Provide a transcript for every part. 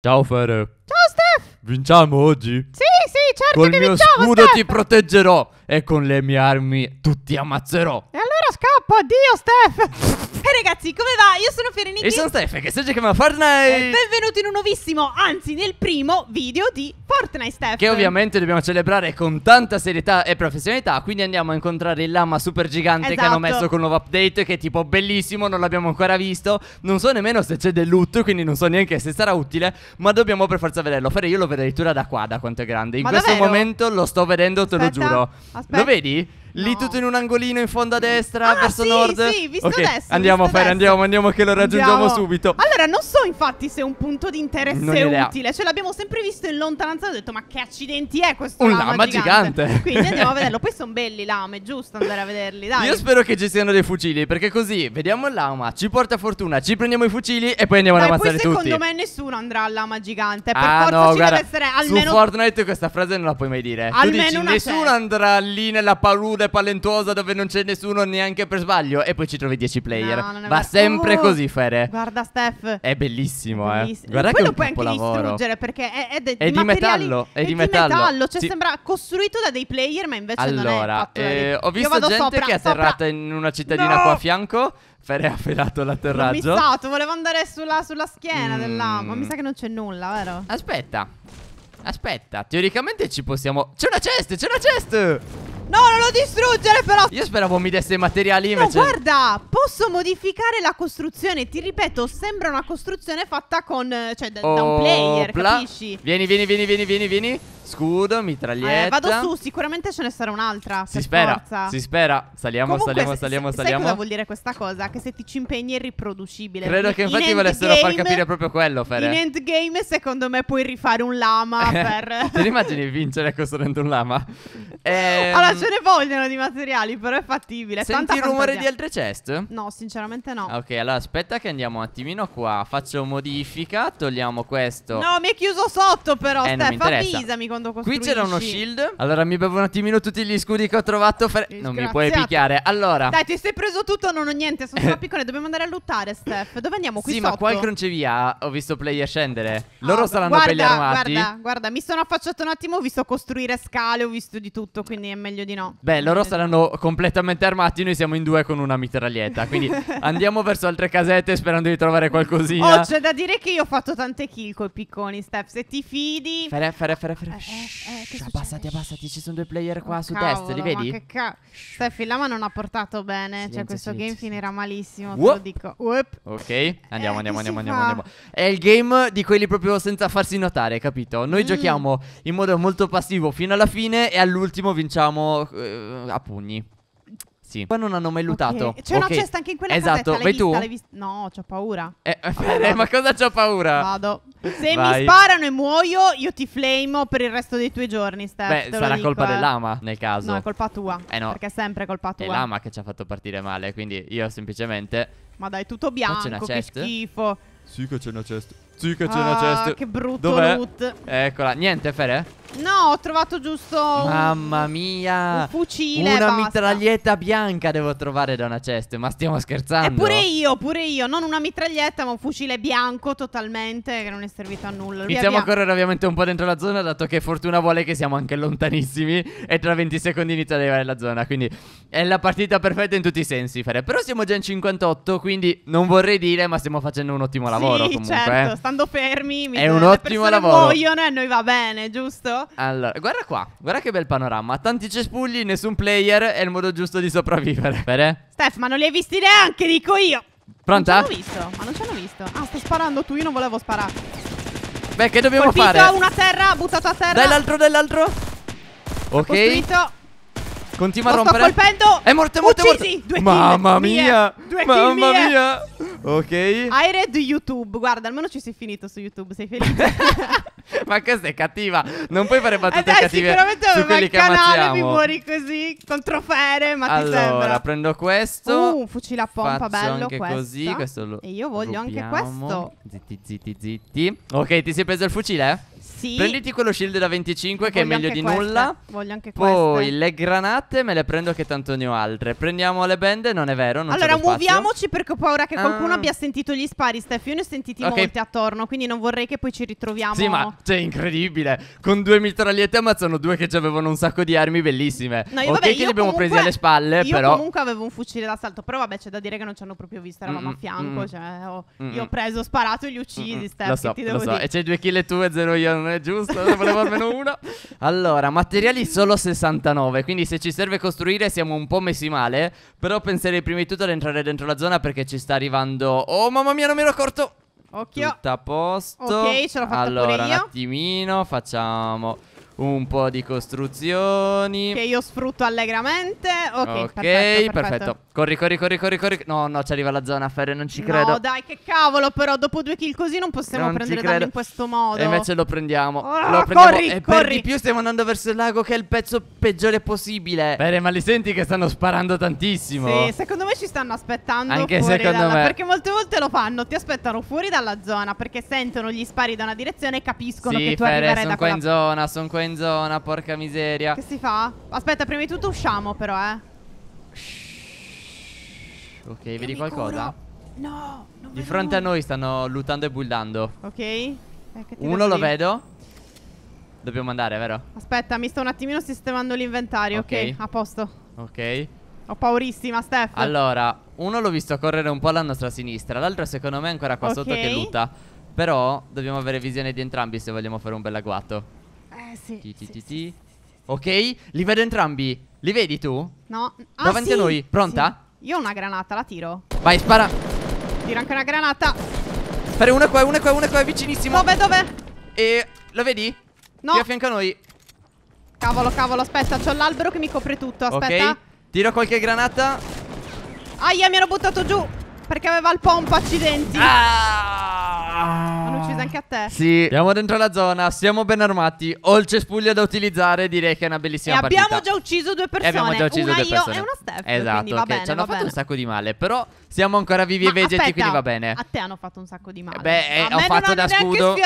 Ciao Fere. Ciao Steph. Vinciamo oggi? Sì, sì, certo Col che vinciamo, mio scudo Steph. ti proteggerò e con le mie armi tutti ammazzerò. E allora scappo, addio Steph. Hey eh, ragazzi, come va? Io sono Fireniki E sono Steph, che sto giocando Fortnite e eh, Benvenuti in un nuovissimo, anzi nel primo video di Fortnite Steph Che ovviamente dobbiamo celebrare con tanta serietà e professionalità Quindi andiamo a incontrare il lama super gigante esatto. che hanno esatto. messo con un nuovo update Che è tipo bellissimo, non l'abbiamo ancora visto Non so nemmeno se c'è del loot, quindi non so neanche se sarà utile Ma dobbiamo per forza vederlo Fare io lo vedo addirittura da qua, da quanto è grande In Ma questo davvero? momento lo sto vedendo, te lo giuro Aspetta. Lo vedi? Lì no. tutto in un angolino in fondo a destra, ah, verso sì, nord. Sì, visto okay, adesso. Andiamo visto a fare, andiamo, andiamo che lo raggiungiamo andiamo. subito. Allora, non so infatti se un punto di interesse non utile. Cioè, l'abbiamo sempre visto in lontananza. Ho detto, ma che accidenti è questo? Un lama, lama gigante. gigante. Quindi andiamo a vederlo. Poi sono belli i lame, giusto andare a vederli. Dai. Io spero che ci siano dei fucili, perché così vediamo il lama, ci porta fortuna, ci prendiamo i fucili e poi andiamo Dai, ad ammazzare poi, tutti. secondo me nessuno andrà al lama gigante. Per ah, forza no, ci guarda, deve essere almeno. Su Fortnite questa frase non la puoi mai dire. Almeno tu dici, nessuno c'è. andrà lì nella paura nuda e palentuosa dove non c'è nessuno neanche per sbaglio e poi ci trovi 10 player. No, Va sempre oh, così, Fere. Guarda, Steph. È bellissimo, eh. bellissimo. eh. Guarda Quello che puoi anche distruggere perché è, è, de- è di metallo. È, è di metallo. metallo. Cioè, sì. sembra costruito da dei player, ma invece allora, non è Allora, eh, ho visto gente sopra, che è atterrata sopra. in una cittadina no! qua a fianco. Fere ha filato l'atterraggio. Ho missato, volevo andare sulla, sulla schiena mm. della. Ma mi sa che non c'è nulla, vero? Aspetta. Aspetta, teoricamente ci possiamo... C'è una chest, c'è una chest! No, non lo distruggere però Io speravo mi desse i materiali invece No, guarda, posso modificare la costruzione Ti ripeto, sembra una costruzione fatta con, eh, cioè, da, oh, da un oh, player, capisci? Vieni, vieni, vieni, vieni, vieni, vieni Scudo, mitraglietta. Eh, vado su, sicuramente ce ne sarà un'altra. Si spera. Forza. Si spera. Saliamo, Comunque, saliamo, se, saliamo, se, saliamo. Sai cosa vuol dire questa cosa? Che se ti ci impegni è riproducibile. Credo che infatti volessero far capire proprio quello. Fere. In endgame, secondo me, puoi rifare un lama. per... Te ne immagini vincere costruendo un lama? ehm... Allora, ce ne vogliono di materiali, però è fattibile. Senti il rumore di altre chest? No, sinceramente no. Ok, allora aspetta che andiamo un attimino qua. Faccio modifica, togliamo questo. No, mi è chiuso sotto, però. Eh, Steph, avvisami con quando costruisci. Qui c'era uno shield. Allora mi bevo un attimino tutti gli scudi che ho trovato. Fra... Non mi puoi picchiare. Allora. Dai, ti sei preso tutto, non ho niente. Sono solo piccone. Dobbiamo andare a lottare, Steph. Dove andiamo? Qui sì, sotto. ma qua il crocevia ho visto player scendere. Ah, loro oh, saranno guarda, belli armati. Guarda, guarda, mi sono affacciato un attimo. Ho visto costruire scale. Ho visto di tutto. Quindi è meglio di no. Beh, loro saranno completamente armati. Noi siamo in due con una mitraglietta. Quindi andiamo verso altre casette sperando di trovare qualcosina. Oh, c'è da dire che io ho fatto tante kill coi picconi, Steph. Se ti fidi. Fere, fere, fere, fere. Eh, eh, eh, cioè, abbassati, abbassati, ci sono due player qua oh, su cavolo, destra, li vedi? Ma che ca- Steffi, la non ha portato bene, cioè, silenzio, cioè questo silenzio. game finirà malissimo, Whoop. te lo dico. Whoop. Ok, andiamo, eh, andiamo, andiamo, andiamo, È il game di quelli proprio senza farsi notare, capito? Noi mm. giochiamo in modo molto passivo fino alla fine e all'ultimo vinciamo eh, a pugni. Sì. Poi non hanno mai lutato. Okay. C'è cioè, okay. una cesta anche in quella esatto. casetta. Esatto, vai vista, tu? No, ho paura. Eh, eh, ma cosa c'ho paura? Vado. Se Vai. mi sparano e muoio, io ti flamo per il resto dei tuoi giorni, Steph. Beh, sarà dico, colpa eh. dell'ama nel caso. No, è colpa tua. Eh no. Perché è sempre colpa tua. È l'ama che ci ha fatto partire male, quindi io semplicemente... Ma dai, tutto bianco, che schifo. Sì che c'è una cesta. Sì che c'è ah, una chest che brutto Dov'è? loot Eccola Niente Fere? No ho trovato giusto Mamma un, mia Un fucile Una basta. mitraglietta bianca devo trovare da una cesta. Ma stiamo scherzando Eppure io Pure io Non una mitraglietta ma un fucile bianco totalmente Che non è servito a nulla Iniziamo a correre ovviamente un po' dentro la zona Dato che fortuna vuole che siamo anche lontanissimi E tra 20 secondi inizia ad arrivare la zona Quindi è la partita perfetta in tutti i sensi Fere Però siamo già in 58 Quindi non vorrei dire ma stiamo facendo un ottimo lavoro sì, comunque certo, eh stando fermi, mi, è un ottimo lavoro. muoiono e a noi va bene, giusto? Allora, guarda qua, guarda che bel panorama. Tanti cespugli, nessun player, è il modo giusto di sopravvivere. Bene? Steph, ma non li hai visti neanche, dico io. Pronta? Non visto, ma non ci hanno visto. Ah, sto sparando tu, io non volevo sparare. Beh, che dobbiamo Colpito, fare? Colpito, una terra, buttato a terra. Dell'altro, dell'altro. Ok. Costruito. Continua Lo a rompere. Sto colpendo. È morto, è morto, Uccisi. è morto. Mamma mia. Due Mamma mia. Ok. Aired YouTube. Guarda, almeno ci sei finito su YouTube. Sei felice. ma questa è cattiva. Non puoi fare battute eh dai, cattive. Sicuramente su quelli che canale mi muori così. Con trofere. Ma allora, ti sembra. Allora, prendo questo. Uh, un fucile a pompa. Faccio bello. Anche questa. così. Questo lo e io voglio rubiamo. anche questo. Zitti, zitti, zitti. Ok, ti sei preso il fucile? Sì. Prenditi quello shield da 25 che è meglio di questa. nulla. Voglio anche questo. Poi le granate me le prendo che tanto ne ho altre. Prendiamo le bende, non è vero. Non allora, muoviamoci perché ho paura che qualcuno ah. abbia sentito gli spari, Steph. Io ne ho sentiti okay. molti attorno, quindi non vorrei che poi ci ritroviamo. Sì, ma cioè, incredibile. Con due mitragliette ammazzano due che già avevano un sacco di armi bellissime. No, io, ok, vabbè, che li abbiamo presi alle spalle, io però. comunque avevo un fucile d'assalto, però vabbè, c'è da dire che non ci hanno proprio visto. Eravamo mm, a mm, fianco. Mm. cioè, oh, mm, io ho mm. preso, sparato e li uccisi, Steph. Lo so, lo so. E c'è due kill e tu e zero io non non è giusto, ne volevo almeno una. Allora, materiali solo 69, quindi se ci serve costruire siamo un po' messi male, però penserei prima di tutto ad entrare dentro la zona perché ci sta arrivando... Oh mamma mia, non mi ero accorto! Occhio. Tutto a posto. Ok, ce l'ho fatta allora, Allora, un attimino, facciamo un po' di costruzioni. Che io sfrutto allegramente. Ok, okay perfetto, perfetto. perfetto, Corri, corri, corri, corri, corri. No, no, ci arriva la zona, Ferre, non ci credo. No, dai, che cavolo, però dopo due kill così non possiamo non prendere danno in questo modo. E invece lo prendiamo. Oh, lo prendiamo. Corri, e corri. per di più stiamo andando verso il lago che è il pezzo peggiore possibile. Bene, ma li senti che stanno sparando tantissimo? Sì, secondo me ci stanno aspettando Anche secondo dalla... me. Perché molte volte lo fanno, ti aspettano fuori dalla zona perché sentono gli spari da una direzione e capiscono sì, che tu Ferre, arriverai da quella... Sì, sono qua in zona, sono qua in zona in zona, porca miseria. Che si fa? Aspetta, prima di tutto usciamo però, eh. Shhh. Ok, Io vedi qualcosa? Curo. No, non Di fronte nulla. a noi stanno lootando e bullando. Ok. Eh, Uno lo vedo. Dobbiamo andare, vero? Aspetta, mi sto un attimino sistemando l'inventario. Okay. ok, a posto. Ok. Ho paurissima, Steph. Allora, uno l'ho visto correre un po' alla nostra sinistra, l'altro secondo me è ancora qua okay. sotto che luta. Però dobbiamo avere visione di entrambi se vogliamo fare un bel agguato. Eh, sì. Ti, Ok, li vedo entrambi. Li vedi tu? No. Ah, Davanti sì. a noi. Pronta? Sì. Io ho una granata, la tiro. Vai, spara. Tiro anche una granata. Spara una qua, una qua, una qua, è vicinissimo. Dove, dove? E lo vedi? No. Qui a fianco a noi. Cavolo, cavolo, aspetta, c'ho l'albero che mi copre tutto, aspetta. Ok, tiro qualche granata. Aia, mi ero buttato giù perché aveva il pompa, accidenti. Ah! successo anche a te. Sì, siamo dentro la zona, siamo ben armati. Ho il cespuglio da utilizzare, direi che è una bellissima e partita. abbiamo già ucciso due persone. E abbiamo già ucciso una due io persone. e una Steph. Esatto, che okay. ci hanno fatto bene. un sacco di male, però siamo ancora vivi Ma e vegeti, aspetta, quindi va bene. A te hanno fatto un sacco di male. Beh, eh, ho fatto da scudo.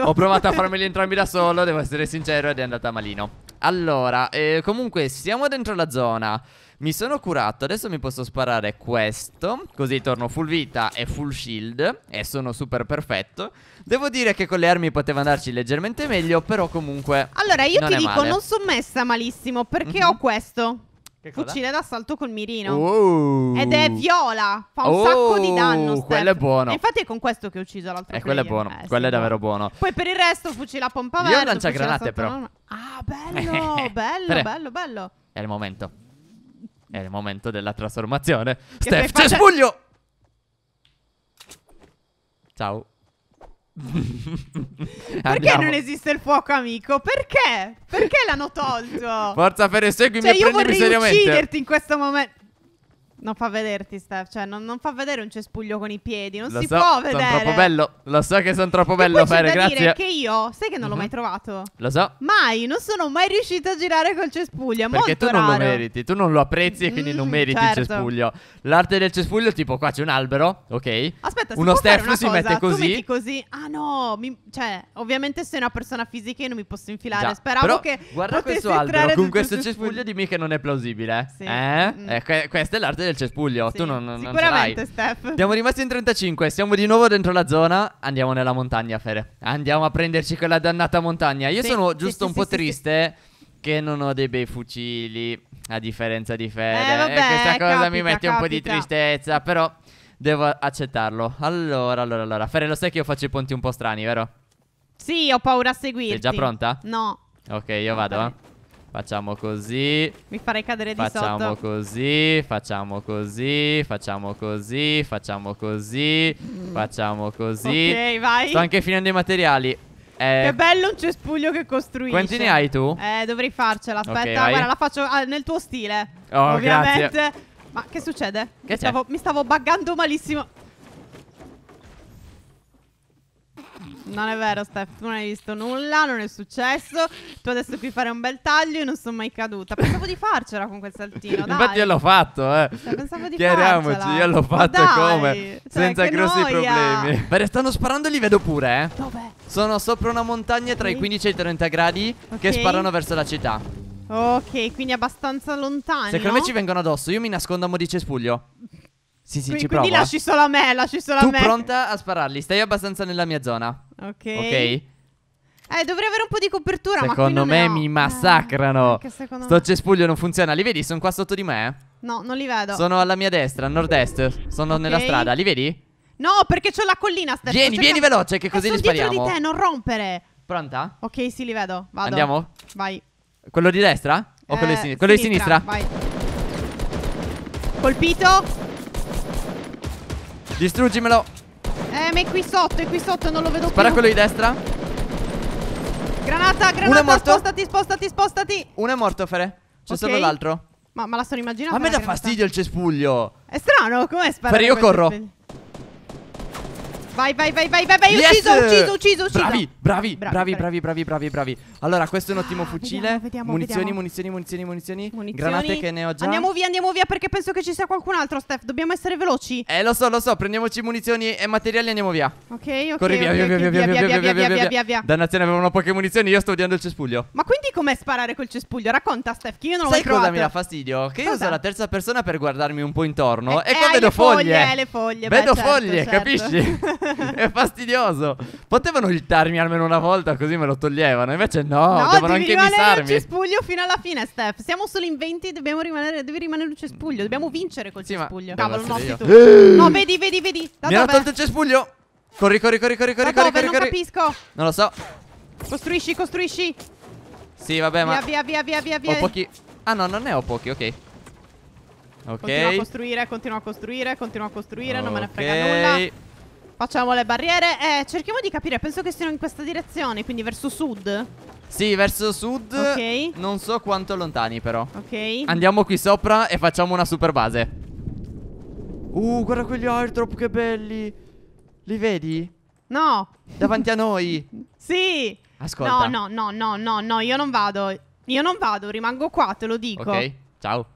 Ho provato a farmeli entrambi da solo, devo essere sincero, ed è andata malino. Allora, eh, comunque siamo dentro la zona. Mi sono curato, adesso mi posso sparare questo Così torno full vita e full shield E sono super perfetto Devo dire che con le armi poteva andarci leggermente meglio Però comunque Allora io ti dico, male. non sono messa malissimo Perché mm -hmm. ho questo Fucile d'assalto col mirino oh. Ed è viola Fa un oh. sacco di oh, danno Steph. Quello è buono e Infatti è con questo che ho ucciso l'altro E eh, quello è buono eh, Quello sì, è davvero buono Poi per il resto fucile a pompa verde Io lancia granate però Ah bello Bello bello bello È il momento è il momento della trasformazione. Che Steph faccia... Cespuglio! Ciao. Perché non esiste il fuoco, amico? Perché? Perché l'hanno tolto? Forza per eseguimi cioè, e prendimi seriamente. io vorrei ucciderti in questo momento. Non fa vederti, Steph. Cioè, non, non, fa vedere un cespuglio con i piedi. Non lo si so, può vedere. Sono troppo bello. Lo so che sono troppo bello, Fere. Grazie. Dire che io, sai che non l'ho mhm. mai trovato. Lo so. Mai. Non sono mai riuscito a girare col cespuglio. È Perché tu raro. non lo meriti. Tu non lo apprezzi e quindi mm, non meriti certo. il cespuglio. L'arte del cespuglio tipo: qua c'è un albero. Ok. Aspetta, uno Steph si mette così. metti così. Ah, no. Mi, cioè, ovviamente, sei una persona fisica e non mi posso infilare. Già. Speravo Però, che. Guarda questo albero con questo cespuglio. Dimmi che non è plausibile. Sì. Eh? Mm. Eh, questa è l'arte del del cespuglio. Sì, tu non, non Sicuramente, Steph. Siamo rimasti in 35. Siamo di nuovo dentro la zona. Andiamo nella montagna, Fere. Andiamo a prenderci quella dannata montagna. Io sì, sono giusto sì, un po' triste che non ho dei bei fucili. A differenza di Fere. Eh, vabbè, e questa cosa capita, mi mette un po' di tristezza. Però devo accettarlo. Allora, allora, allora. Fere, lo sai che io faccio i ponti un po' strani, vero? Sì, ho paura a seguirti. Sei già pronta? No. Ok, io vado. Eh. Facciamo così. Mi farei cadere facciamo di sotto. Così, facciamo così, facciamo così, facciamo così, mm. facciamo così. Ok, vai. Sto anche finendo i materiali. Eh, che bello un cespuglio che costruisci. Quanti ne hai tu? Eh, dovrei farcela. Aspetta, okay, guarda, la faccio ah, nel tuo stile. Oh, ovviamente. Grazie. Ma che succede? Che mi, stavo, mi stavo buggando malissimo. Non è vero, Steph, tu non hai visto nulla, non è successo. Tu adesso qui fare un bel taglio e non sono mai caduta. Pensavo di farcela con quel saltino. Dai. Infatti, io l'ho fatto, eh. Cioè, pensavo di Chiariamoci, farcela. io l'ho fatto come? Cioè, senza grossi noia. problemi. Beh, stanno sparando e li vedo pure, eh. Dov'è? Sono sopra una montagna tra i 15 e i 30 gradi okay. che sparano verso la città. Ok, quindi abbastanza lontani. Secondo me ci vengono addosso. Io mi nascondo a mo' di cespuglio. Sì, sì, quindi, ci provo. Quindi lasci solo a me, lasci solo tu me. Tu pronta a spararli? Stai abbastanza nella mia zona. Ok. Ok. Eh, dovrei avere un po' di copertura. Secondo me mi eh, massacrano. Eh, Sto cespuglio non funziona. Li vedi? Sono qua sotto di me? Eh? No, non li vedo. Sono alla mia destra, a nord-est. Sono okay. nella strada. Li vedi? No, perché c'ho la collina. Steph. Vieni, vieni veloce, che così eh, li spariamo. Sono dietro di te, non rompere. Pronta? Ok, sì, li vedo. Vado. Andiamo? Vai. Quello di destra? O eh, quello di eh, sinistra? Quello di sinistra. Vai. Colpito. Distruggimelo. Eh, ma è qui sotto, è qui sotto, non lo vedo Spara più. quello di destra. Granata, granata, Uno è morto. spostati, spostati, spostati. Uno è morto, Fere. C'è okay. solo l'altro. Ma, ma, la sono immaginando. A me dà fastidio il cespuglio. È strano, come sparare? Fere, io corro. Cespuglio? Vai, vai, vai, vai, vai, vai, yes! ucciso, ucciso, ucciso, ucciso. Bravi, bravi, bravi, bravi, bravi, bravi, bravi. Allora, questo è un ottimo fucile. Vediamo, vediamo, munizioni, vediamo. munizioni, munizioni, munizioni, munizioni. Granate che ne ho già. Andiamo via, andiamo via perché penso che ci sia qualcun altro, Steph. Dobbiamo essere veloci. Eh, lo so, lo so. Prendiamoci munizioni e materiali e andiamo via. Ok, ok. Corri via, okay, via, okay, via, via, via, via, via, via, via, via, via, Dannazione, avevano poche munizioni, io sto odiando il cespuglio. Ma quindi com'è sparare col cespuglio? Racconta, Steph, che io non lo so. Sai cosa mi dà fastidio? Che io uso la terza persona per guardarmi un po' intorno e qua vedo foglie, Vedo foglie, capisci? è fastidioso. Potevano iltarmi almeno una volta così me lo toglievano. Invece no, no devono anche missarmi. No, cespuglio fino alla fine, Steph. Siamo solo in 20, dobbiamo rimanere, devi rimanere un cespuglio. Dobbiamo vincere col sì, cespuglio. Cavolo, no, tu. no, vedi, vedi, vedi. Da Mi dove? tolto il cespuglio. Corri, corri, corri, corri, corri, corri, corri. Non corri. capisco. Non lo so. Costruisci, costruisci. Sì, vabbè, ma via, via, via, via, via. Ho pochi. Ah no, non ne ho pochi, ok. Ok. Continua a costruire, continua a costruire, continua a costruire, okay. non me ne frega nulla. Facciamo le barriere eh, cerchiamo di capire, penso che siano in questa direzione, quindi verso sud Sì, verso sud Ok Non so quanto lontani però Ok Andiamo qui sopra e facciamo una super base Uh, guarda quegli airdrop che belli Li vedi? No Davanti a noi Sì Ascolta No, no, no, no, no, no, io non vado Io non vado, rimango qua, te lo dico Ok, ciao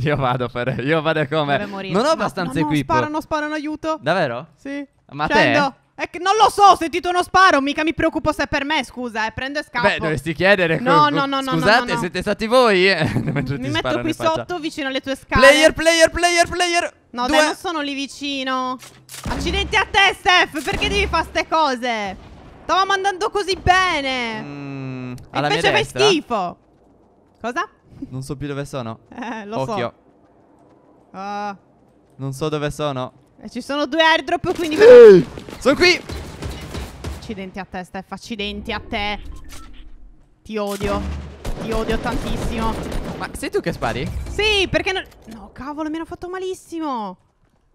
io vado per. Io vado come. Non ho abbastanza no, no, equipo. Sparano, sparano, aiuto. Davvero? Sì. Ma Scendo. te? È che non lo so, ho sentito uno sparo, mica mi preoccupo se è per me, scusa, eh, prendo e scappo. Beh, dovresti chiedere. No, no, no, no. Scusate, no, no. siete stati voi? Eh. mi metto qui sotto, vicino alle tue scale. Player, player, player, player. No, due. dai, non sono lì vicino. Accidenti a te, Steph, perché devi fare ste cose? Stavamo andando così bene. Mm, e invece fai schifo. Cosa? Non so più dove sono. Eh, lo Occhio. so. Uh. Ah. Non so dove sono. Eh, ci sono due airdrop, quindi... Ehi, sono qui! Accidenti a te, Steph, accidenti a te. Ti odio. Ti odio tantissimo. Ma sei tu che spari? Sì, perché non... No, cavolo, mi hanno fatto malissimo.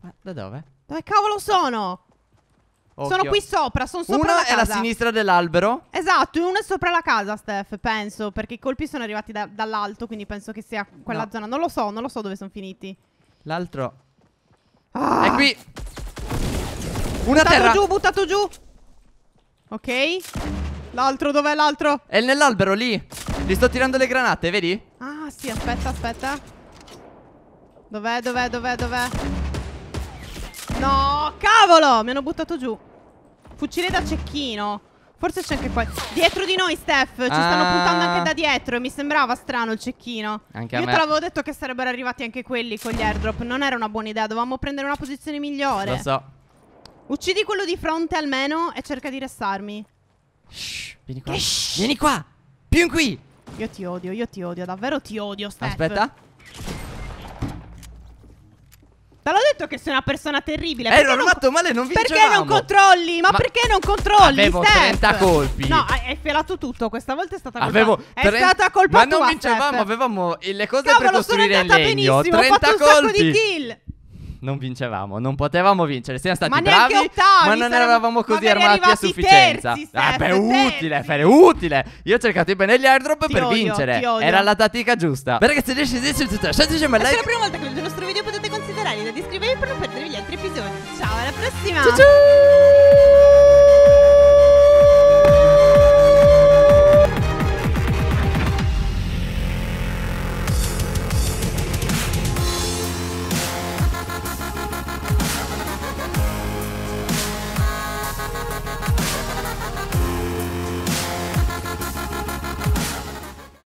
Ma da dove? Dove cavolo sono? Sono qui sopra, sono sopra una la casa. Una è la sinistra dell'albero. Esatto, e una è sopra la casa, Steph, penso, perché i colpi sono arrivati da, dall'alto, quindi penso che sia quella no. zona. Non lo so, non lo so dove sono finiti. L'altro ah. è qui. Una buttato terra. giù, buttato giù. Ok. L'altro, dov'è l'altro? È nell'albero lì. Li sto tirando le granate, vedi? Ah, sì, aspetta, aspetta. Dov'è, dov'è, dov'è, dov'è? No, cavolo! Mi hanno buttato giù. Fucile da cecchino. Forse c'è anche qua. Dietro di noi, Steph. Ci ah. stanno puntando anche da dietro. E mi sembrava strano il cecchino. Anche Io te l'avevo detto che sarebbero arrivati anche quelli con gli airdrop. Non era una buona idea. Dovevamo prendere una posizione migliore. Lo so. Uccidi quello di fronte almeno e cerca di restarmi. Shh, vieni qua. Vieni qua. Più in qui. Io ti odio, io ti odio. Davvero ti odio, Steph. Aspetta. Te l'ho detto che sei una persona terribile. Eh, non ho fatto male, non vincevamo. Perché non controlli? Ma, Ma perché non controlli? Avevo Steph? 30 colpi. No, hai, hai felato tutto. Questa volta è stata colpa. Avevo è 30... stata colpa Ma tua, non vincevamo, Steph. avevamo le cose Cavolo, per costruire in legno. 30 colpi. Ho fatto un sacco di kill non vincevamo, non potevamo vincere. Siamo stati ma bravi, ottavi, ma non eravamo così armati a sufficienza. Terzi, Steph, ah, beh, utile, Fer, utile. Io ho cercato i pennelli airdrop ti per odio, vincere. Era la tattica giusta. Beh, ragazzi, riesci a dirci tutto. Lasciateci un like. Se è la prima volta che vedete il nostro video potete considerare di iscrivervi per non perdere gli altri episodi. Ciao, alla prossima. Ciao. ciao.